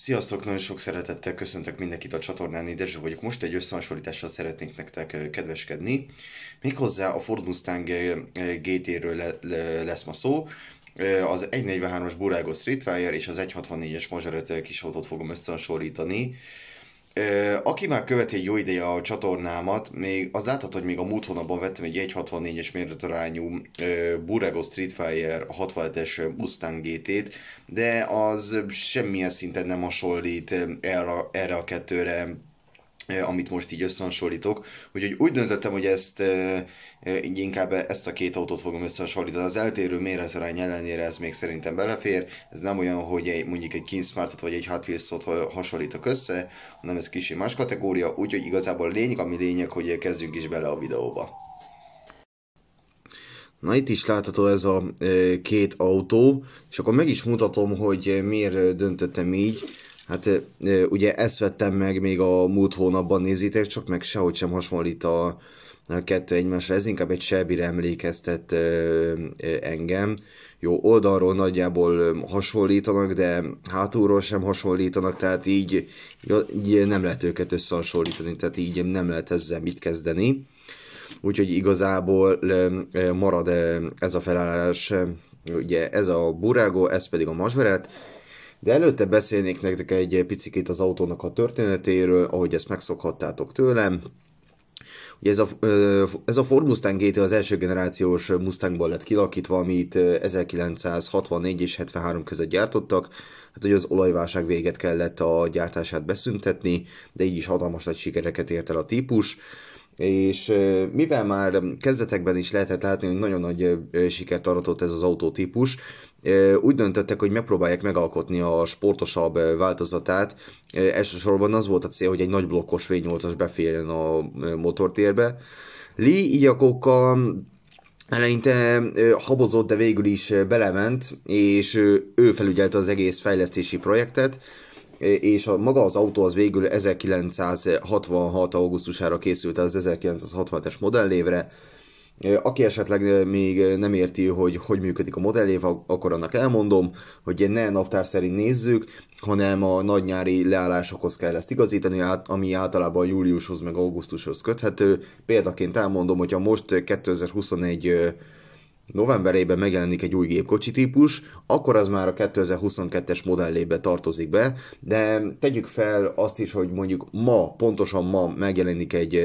Sziasztok, nagyon sok szeretettel köszöntök mindenkit a csatornán, Dezső vagyok. Most egy összehasonlítással szeretnék nektek kedveskedni. Méghozzá a Ford Mustang GT-ről le, le, lesz ma szó. Az 143-as Burago Streetfire és az 164-es kis autót fogom összehasonlítani. Aki már követi egy jó ideje a csatornámat, még az láthat, hogy még a múlt hónapban vettem egy 1.64-es méretarányú Burego Street Fighter 67-es Mustang GT-t, de az semmilyen szinten nem hasonlít erre, erre a kettőre amit most így összehasonlítok. Úgyhogy úgy döntöttem, hogy ezt így inkább ezt a két autót fogom összehasonlítani. Az eltérő méretarány ellenére ez még szerintem belefér. Ez nem olyan, hogy egy, mondjuk egy Kingsmartot vagy egy Hot Wheels-ot hasonlítok össze, hanem ez kicsi más kategória, úgyhogy igazából lényeg, ami lényeg, hogy kezdjünk is bele a videóba. Na itt is látható ez a két autó, és akkor meg is mutatom, hogy miért döntöttem így. Hát ugye ezt vettem meg még a múlt hónapban nézitek, csak meg sehogy sem hasonlít a, a kettő egymásra. Ez inkább egy sebbire emlékeztet engem. Jó, oldalról nagyjából hasonlítanak, de hátulról sem hasonlítanak, tehát így, így nem lehet őket összehasonlítani, tehát így nem lehet ezzel mit kezdeni. Úgyhogy igazából marad ez a felállás, ugye ez a burágó, ez pedig a mazsveret, de előtte beszélnék nektek egy picikét az autónak a történetéről, ahogy ezt megszokhattátok tőlem. Ugye ez a, ez a Ford Mustang GT az első generációs Mustangból lett kilakítva, amit 1964 és 73 között gyártottak. Hát ugye az olajválság véget kellett a gyártását beszüntetni, de így is hatalmas nagy sikereket ért el a típus és mivel már kezdetekben is lehetett látni, hogy nagyon nagy sikert aratott ez az autótípus, úgy döntöttek, hogy megpróbálják megalkotni a sportosabb változatát. Elsősorban az volt a cél, hogy egy nagy blokkos V8-as beférjen a motortérbe. Lee így eleinte habozott, de végül is belement, és ő felügyelte az egész fejlesztési projektet, és a, maga az autó az végül 1966. augusztusára készült az 1960 es modellévre, aki esetleg még nem érti, hogy hogy működik a modellév, akkor annak elmondom, hogy ne naptár szerint nézzük, hanem a nagy nyári leállásokhoz kell ezt igazítani, ami általában júliushoz meg augusztushoz köthető. Példaként elmondom, hogyha most 2021 novemberében megjelenik egy új gépkocsi típus, akkor az már a 2022-es modellébe tartozik be, de tegyük fel azt is, hogy mondjuk ma, pontosan ma megjelenik egy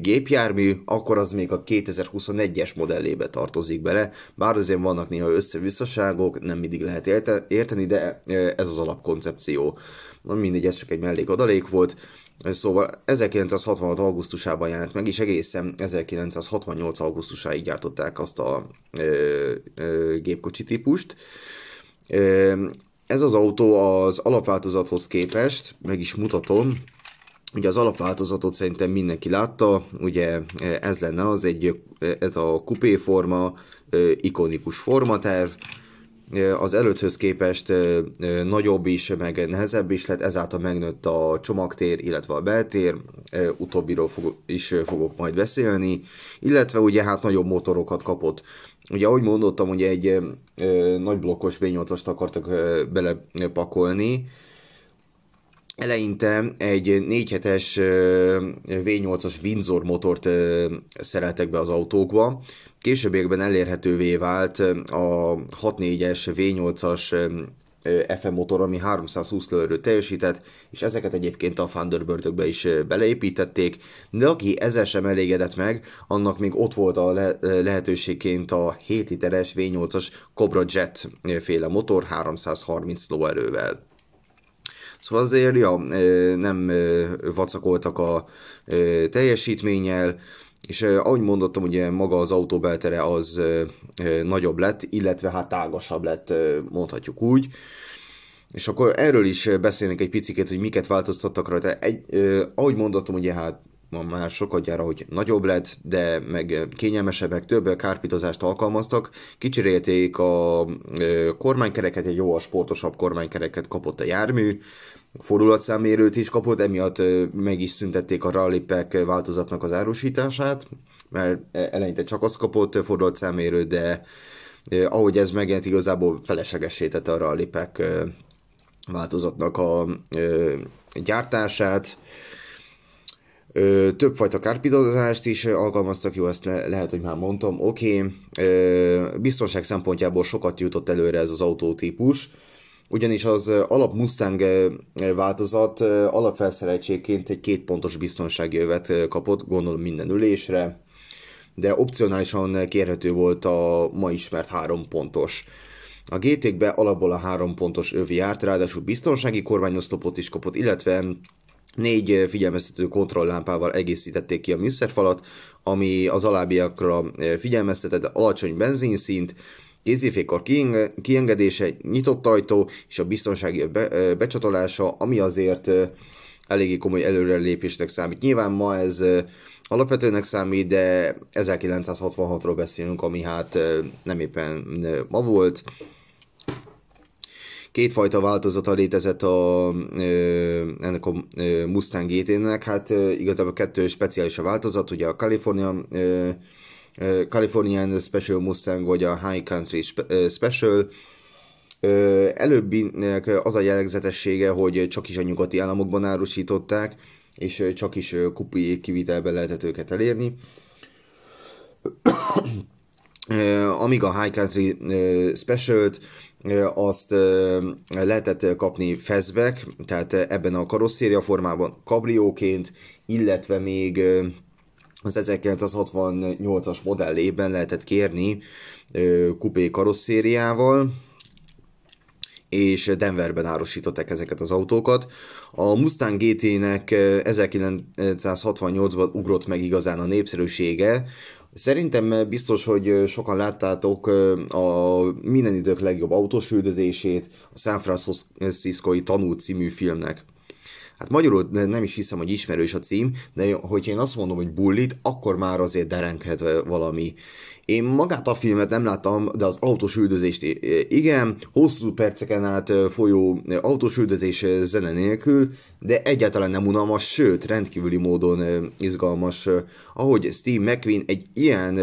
gépjármű, akkor az még a 2021-es modellébe tartozik bele, bár azért vannak néha összevisszaságok, nem mindig lehet érteni, de ez az alapkoncepció. Na mindegy, ez csak egy mellék, adalék volt, Szóval 1966. augusztusában jelent meg, és egészen 1968. augusztusáig gyártották azt a ö, ö, gépkocsi típust. Ö, ez az autó az alapváltozathoz képest, meg is mutatom, Ugye az alapváltozatot szerintem mindenki látta, ugye e, ez lenne az egy, e, ez a kupé forma, e, ikonikus formaterv, az előtthöz képest nagyobb is, meg nehezebb is lett, ezáltal megnőtt a csomagtér, illetve a beltér, utóbbiról fog, is fogok majd beszélni, illetve ugye hát nagyobb motorokat kapott. Ugye ahogy mondottam, ugye egy nagy blokkos V8-ast akartak belepakolni, eleinte egy 4 hetes V8-as Windsor motort szereltek be az autókba, későbbiekben elérhetővé vált a 6.4-es V8-as FM motor, ami 320 lőrő teljesített, és ezeket egyébként a thunderbird is beleépítették, de aki ezzel sem elégedett meg, annak még ott volt a lehetőségként a 7 literes V8-as Cobra Jet féle motor 330 lóerővel. Szóval azért, ja, nem vacakoltak a teljesítménnyel, és ahogy mondottam, ugye maga az autó beltere az nagyobb lett, illetve hát tágasabb lett, mondhatjuk úgy. És akkor erről is beszélnék egy picit, hogy miket változtattak rajta. Egy, eh, ahogy mondottam, ugye hát ma már sokadjára, hogy nagyobb lett, de meg kényelmesebbek, több kárpitozást alkalmaztak. Kicserélték a kormánykereket, egy jóval sportosabb kormánykereket kapott a jármű, fordulatszámérőt is kapott, emiatt meg is szüntették a rally változatnak az árusítását, mert e, eleinte csak az kapott fordulatszámérőt, de ahogy ez megjelent, igazából feleslegesé tette a rally változatnak a gyártását Ö, többfajta kárpidozást is alkalmaztak, jó, ezt le, lehet, hogy már mondtam, oké. Okay. Biztonság szempontjából sokat jutott előre ez az autótípus, ugyanis az alap Mustang változat alapfelszereltségként egy kétpontos biztonsági övet kapott, gondolom minden ülésre, de opcionálisan kérhető volt a ma ismert három pontos. A GT-kbe e alapból a három pontos övi járt, ráadásul biztonsági kormányoszlopot is kapott, illetve Négy figyelmeztető kontrolllámpával egészítették ki a műszerfalat, ami az alábbiakra figyelmeztetett alacsony benzinszint, kézifékor kiengedése, nyitott ajtó és a biztonsági be, becsatolása, ami azért eléggé komoly előrelépésnek számít. Nyilván ma ez alapvetőnek számít, de 1966-ról beszélünk, ami hát nem éppen ma volt, kétfajta változata létezett a, ennek a Mustang GT-nek, hát igazából kettő speciális a változat, ugye a California Californian Special Mustang, vagy a High Country Special, Előbbinek az a jellegzetessége, hogy csak is a nyugati államokban árusították, és csak is kupi kivitelben lehetett őket elérni amíg a High Country Special-t azt lehetett kapni fezbek, tehát ebben a karosszéria formában kabrióként, illetve még az 1968-as modellében lehetett kérni kupé karosszériával, és Denverben árusították ezeket az autókat. A Mustang GT-nek 1968-ban ugrott meg igazán a népszerűsége, Szerintem eh, biztos, hogy eh, sokan láttátok eh, a minden idők legjobb autós üldözését, a San Francisco-i tanú című filmnek hát magyarul nem is hiszem, hogy ismerős a cím, de hogy én azt mondom, hogy bullit, akkor már azért derenghet valami. Én magát a filmet nem láttam, de az autós üldözést igen, hosszú perceken át folyó autós üldözés zene nélkül, de egyáltalán nem unalmas, sőt, rendkívüli módon izgalmas, ahogy Steve McQueen egy ilyen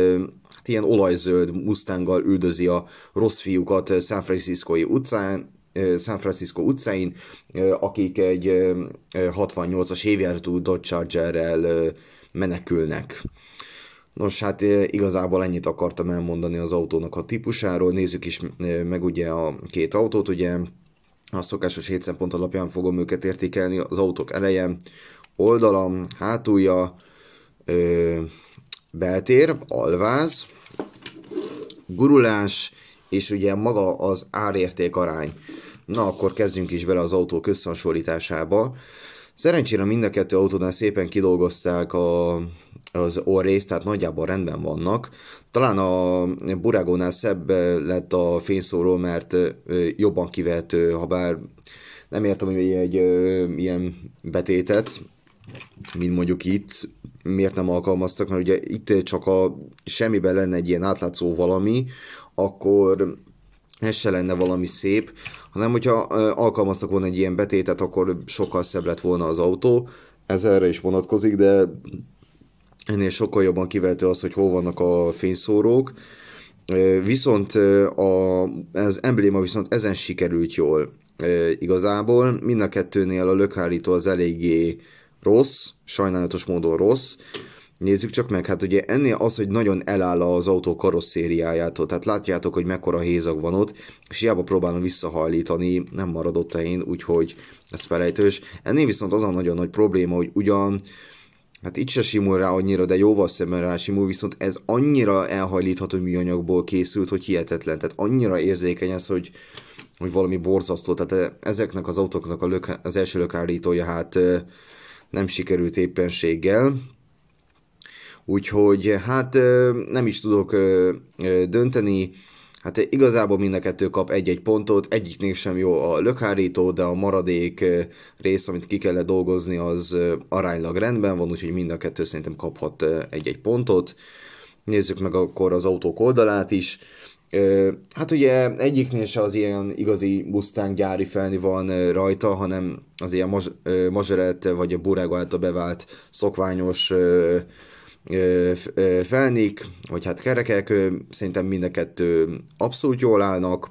hát ilyen olajzöld mustanggal üldözi a rossz fiúkat San Franciscoi utcán, San Francisco utcáin, akik egy 68-as évjáratú Dodge Chargerrel menekülnek. Nos, hát igazából ennyit akartam elmondani az autónak a típusáról. Nézzük is meg ugye a két autót, ugye a szokásos 7 szempont alapján fogom őket értékelni, az autók eleje, oldalam, hátulja, ö, beltér, alváz, gurulás, és ugye maga az árérték arány. Na akkor kezdjünk is bele az autók összehasonlításába. Szerencsére mind a kettő autónál szépen kidolgozták a, az orrészt, tehát nagyjából rendben vannak. Talán a Buragónál szebb lett a fényszóró, mert jobban kivehető, ha bár nem értem, hogy egy ilyen betétet, mint mondjuk itt, miért nem alkalmaztak, mert ugye itt csak a semmiben lenne egy ilyen átlátszó valami, akkor ez se lenne valami szép, hanem hogyha alkalmaztak volna egy ilyen betétet, akkor sokkal szebb lett volna az autó. Ez erre is vonatkozik, de ennél sokkal jobban kivehető az, hogy hol vannak a fényszórók. Viszont a, az embléma viszont ezen sikerült jól igazából. Mind a kettőnél a lökhárító az eléggé rossz, sajnálatos módon rossz. Nézzük csak meg, hát ugye ennél az, hogy nagyon eláll az autó karosszériájától, tehát látjátok, hogy mekkora hézag van ott, és hiába próbálom visszahajlítani, nem maradott én, úgyhogy ez felejtős. Ennél viszont az a nagyon nagy probléma, hogy ugyan Hát itt se simul rá annyira, de jóval szemben rá simul, viszont ez annyira elhajlítható műanyagból készült, hogy hihetetlen. Tehát annyira érzékeny ez, hogy, hogy valami borzasztó. Tehát ezeknek az autóknak a lök, az első lökállítója hát nem sikerült éppenséggel. Úgyhogy eh, hát eh, nem is tudok eh, dönteni, hát igazából mind a kettő kap egy-egy pontot, egyiknél sem jó a lökhárító, de a maradék rész, amit ki kellett dolgozni, az aránylag rendben van, úgyhogy mind a kettő szerintem kaphat egy-egy pontot. Nézzük meg akkor az autók oldalát is. Hát ugye egyiknél se az ilyen igazi Mustang gyári felni van rajta, hanem az ilyen mazs- vagy a Burago által bevált szokványos felnik, vagy hát kerekek, szerintem mind a kettő abszolút jól állnak,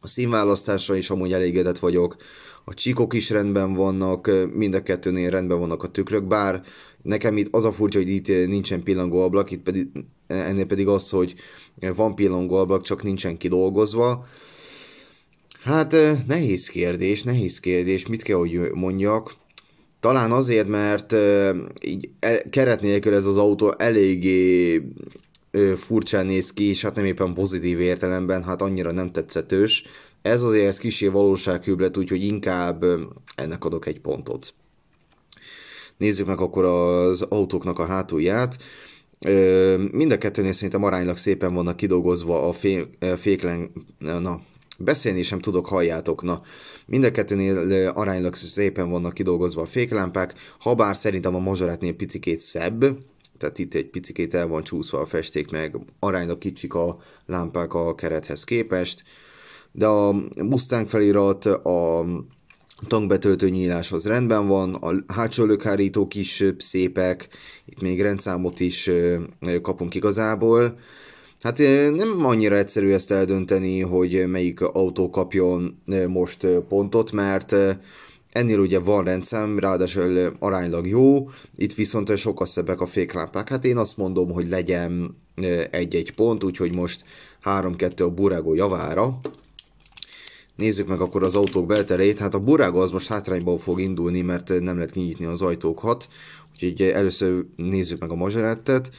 a színválasztásra is amúgy elégedett vagyok, a csíkok is rendben vannak, mind a kettőnél rendben vannak a tükrök, bár nekem itt az a furcsa, hogy itt nincsen ablak, itt pedig, e, ennél pedig az, hogy van ablak, csak nincsen kidolgozva. Hát nehéz kérdés, nehéz kérdés, mit kell, hogy mondjak. Talán azért, mert így e, keret nélkül ez az autó eléggé furcsán néz ki, és hát nem éppen pozitív értelemben, hát annyira nem tetszetős. Ez azért ez kicsi valósághűbb lett, úgyhogy inkább ennek adok egy pontot. Nézzük meg akkor az autóknak a hátulját. Mind a kettőnél szerintem aránylag szépen vannak kidolgozva a féklen, na, Beszélni sem tudok, halljátok, na. Mind a kettőnél aránylag szépen vannak kidolgozva a féklámpák, habár szerintem a mazsaretnél picikét szebb, tehát itt egy picikét el van csúszva a festék, meg aránylag kicsik a lámpák a kerethez képest, de a Mustang felirat, a tankbetöltő az rendben van, a hátsó lökhárítók is szépek, itt még rendszámot is kapunk igazából, Hát nem annyira egyszerű ezt eldönteni, hogy melyik autó kapjon most pontot, mert ennél ugye van rendszem, ráadásul aránylag jó, itt viszont sokkal szebbek a féklámpák. Hát én azt mondom, hogy legyen egy-egy pont, úgyhogy most 3-2 a Burago javára. Nézzük meg akkor az autók belterét. Hát a Burago az most hátrányban fog indulni, mert nem lehet kinyitni az ajtókat. Úgyhogy először nézzük meg a Mazerettet.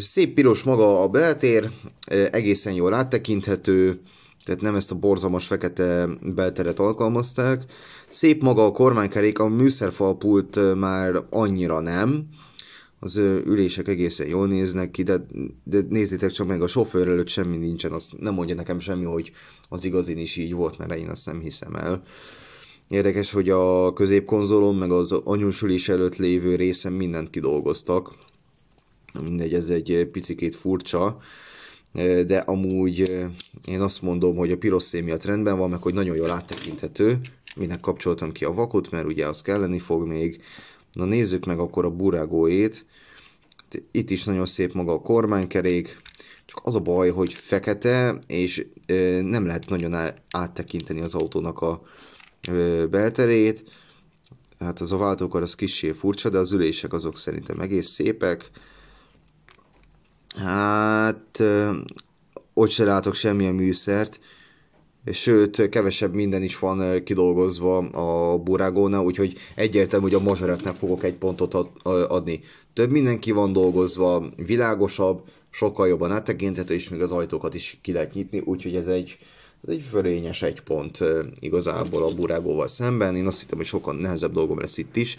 Szép piros maga a beltér, e, egészen jól áttekinthető, tehát nem ezt a borzalmas fekete belteret alkalmazták. Szép maga a kormánykerék, a műszerfalpult e, már annyira nem, az e, ülések egészen jól néznek ki, de, de nézzétek csak meg, a sofőr előtt semmi nincsen, azt nem mondja nekem semmi, hogy az igazin is így volt, mert én azt nem hiszem el. Érdekes, hogy a középkonzolon, meg az anyósülés előtt lévő részen mindent kidolgoztak, mindegy, ez egy eh, picikét furcsa, eh, de amúgy eh, én azt mondom, hogy a piros szén miatt rendben van, meg hogy nagyon jól áttekinthető. Minek kapcsoltam ki a vakot, mert ugye az kelleni fog még. Na nézzük meg akkor a burágóét. Itt is nagyon szép maga a kormánykerék, csak az a baj, hogy fekete, és nem lehet nagyon áttekinteni az autónak a belterét. Hát az a váltókar az kicsi furcsa, de az ülések azok szerintem egész szépek Hát, ott se látok semmilyen műszert, sőt, kevesebb minden is van kidolgozva a burágónál, úgyhogy egyértelmű, hogy a mazsaretnek fogok egy pontot adni. Több mindenki van dolgozva, világosabb, sokkal jobban áttekinthető, és még az ajtókat is ki lehet nyitni, úgyhogy ez egy, ez egy fölényes egy pont igazából a burágóval szemben. Én azt hittem, hogy sokan nehezebb dolgom lesz itt is.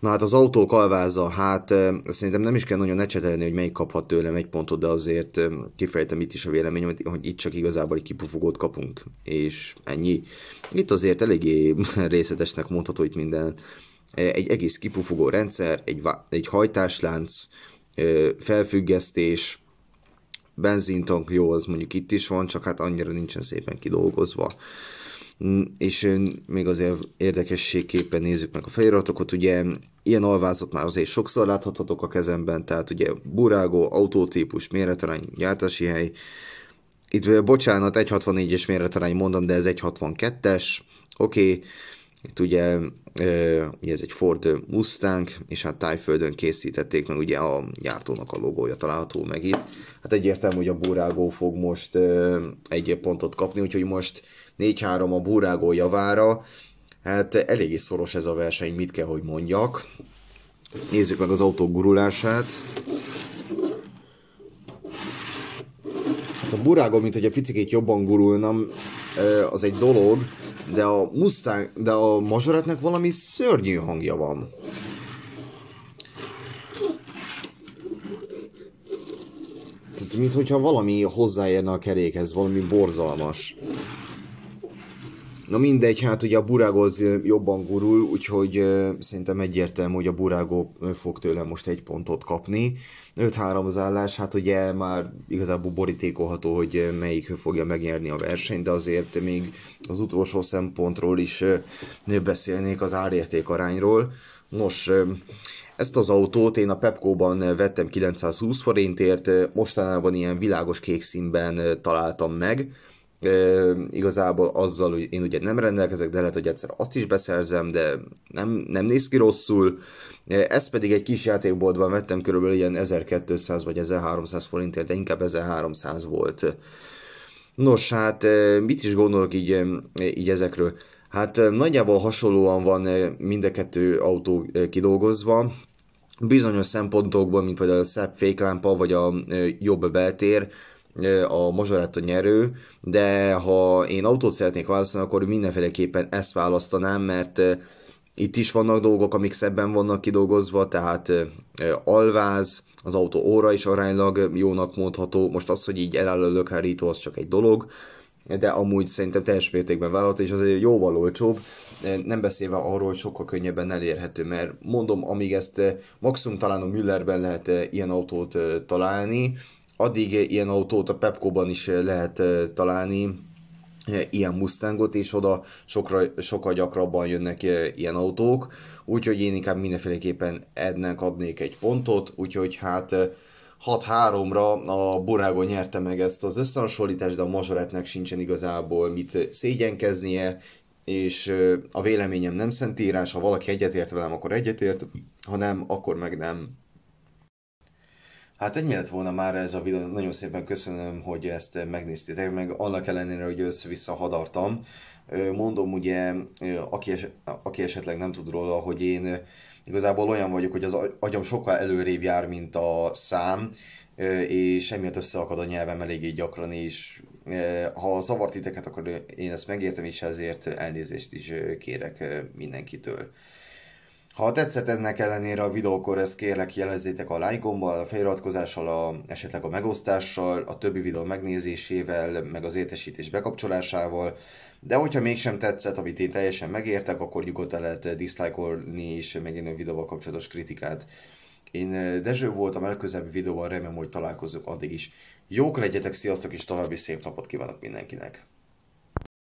Na hát az autók alváza, hát szerintem nem is kell nagyon necsetelni, hogy melyik kaphat tőlem egy pontot, de azért kifejtem itt is a véleményemet, hogy itt csak igazából egy kipufogót kapunk, és ennyi. Itt azért eléggé részletesnek mondható itt minden. Egy egész kipufogó rendszer, egy, egy hajtáslánc, felfüggesztés, benzintank, jó, az mondjuk itt is van, csak hát annyira nincsen szépen kidolgozva és még azért érdekességképpen nézzük meg a feliratokat, ugye ilyen alvázat már azért sokszor láthatatok a kezemben, tehát ugye burágó, autótípus, méretarány, gyártási hely, itt bocsánat, 1.64-es méretarány mondom, de ez 1.62-es, oké, okay. itt ugye, ugye ez egy Ford Mustang, és hát tájföldön készítették meg ugye a gyártónak a logója található meg itt. Hát egyértelmű, hogy a Burágó fog most egy pontot kapni, úgyhogy most 4-3 a Burágó javára. Hát eléggé szoros ez a verseny, mit kell, hogy mondjak. Nézzük meg az autók gurulását. Hát a Burágó, mint hogy a picikét jobban gurulnám, az egy dolog, de a Mustang, de a Majoretnek valami szörnyű hangja van. Tehát, mint hogyha valami hozzáérne a kerékhez, valami borzalmas. Na mindegy, hát ugye a Burágo az jobban gurul, úgyhogy szerintem egyértelmű, hogy a burágó fog tőlem most egy pontot kapni. 5-3 az állás, hát ugye már igazából borítékolható, hogy melyik fogja megnyerni a versenyt, de azért még az utolsó szempontról is beszélnék az árérték arányról. Nos, ezt az autót én a Pepco-ban vettem 920 forintért, mostanában ilyen világos kék színben találtam meg E, igazából azzal, hogy én ugye nem rendelkezek, de lehet, hogy egyszer azt is beszerzem, de nem, nem néz ki rosszul. E, ezt pedig egy kis játékboltban vettem, körülbelül ilyen 1200 vagy 1300 forintért, de inkább 1300 volt. Nos, hát mit is gondolok így, így ezekről? Hát nagyjából hasonlóan van mind a kettő autó kidolgozva, bizonyos szempontokból, mint például a szebb féklámpa, vagy a jobb beltér, a Mazsarát a nyerő, de ha én autót szeretnék választani, akkor mindenféleképpen ezt választanám, mert itt is vannak dolgok, amik szebben vannak kidolgozva, tehát alváz, az autó óra is aránylag jónak mondható, most az, hogy így eláll a lökhárító, az csak egy dolog, de amúgy szerintem teljes mértékben vállalható, és azért jóval olcsóbb, nem beszélve arról, hogy sokkal könnyebben elérhető, mert mondom, amíg ezt maximum talán a Müllerben lehet ilyen autót találni, addig ilyen autót a Pepco-ban is eh, lehet eh, találni, eh, ilyen Mustangot, és oda sokra, sokkal gyakrabban jönnek ilyen autók, úgyhogy én inkább mindenféleképpen ennek adnék egy pontot, úgyhogy hát 6-3-ra a Borágon nyerte meg ezt az összehasonlítást, de a Mazsaretnek sincsen igazából mit szégyenkeznie, és a véleményem nem szentírás, ha valaki egyetért velem, akkor egyetért, ha nem, akkor meg nem. Hát ennyi lett volna már ez a videó. Nagyon szépen köszönöm, hogy ezt megnéztétek, meg annak ellenére, hogy össze-vissza hadartam. Mondom ugye, aki, es, aki esetleg nem tud róla, hogy én igazából olyan vagyok, hogy az agyam sokkal előrébb jár, mint a szám, és emiatt összeakad a nyelvem eléggé gyakran, és ha zavart titeket, akkor én ezt megértem, és ezért elnézést is kérek mindenkitől. Ha tetszett ennek ellenére a videókor, ezt kérlek jelezzétek a like a feliratkozással, a, esetleg a megosztással, a többi videó megnézésével, meg az értesítés bekapcsolásával. De hogyha mégsem tetszett, amit én teljesen megértek, akkor nyugodtan lehet eh, dislike-olni és a videóval kapcsolatos kritikát. Én eh, Dezső voltam, elközebb videóban remélem, hogy találkozunk addig is. Jók legyetek, sziasztok és további szép napot kívánok mindenkinek!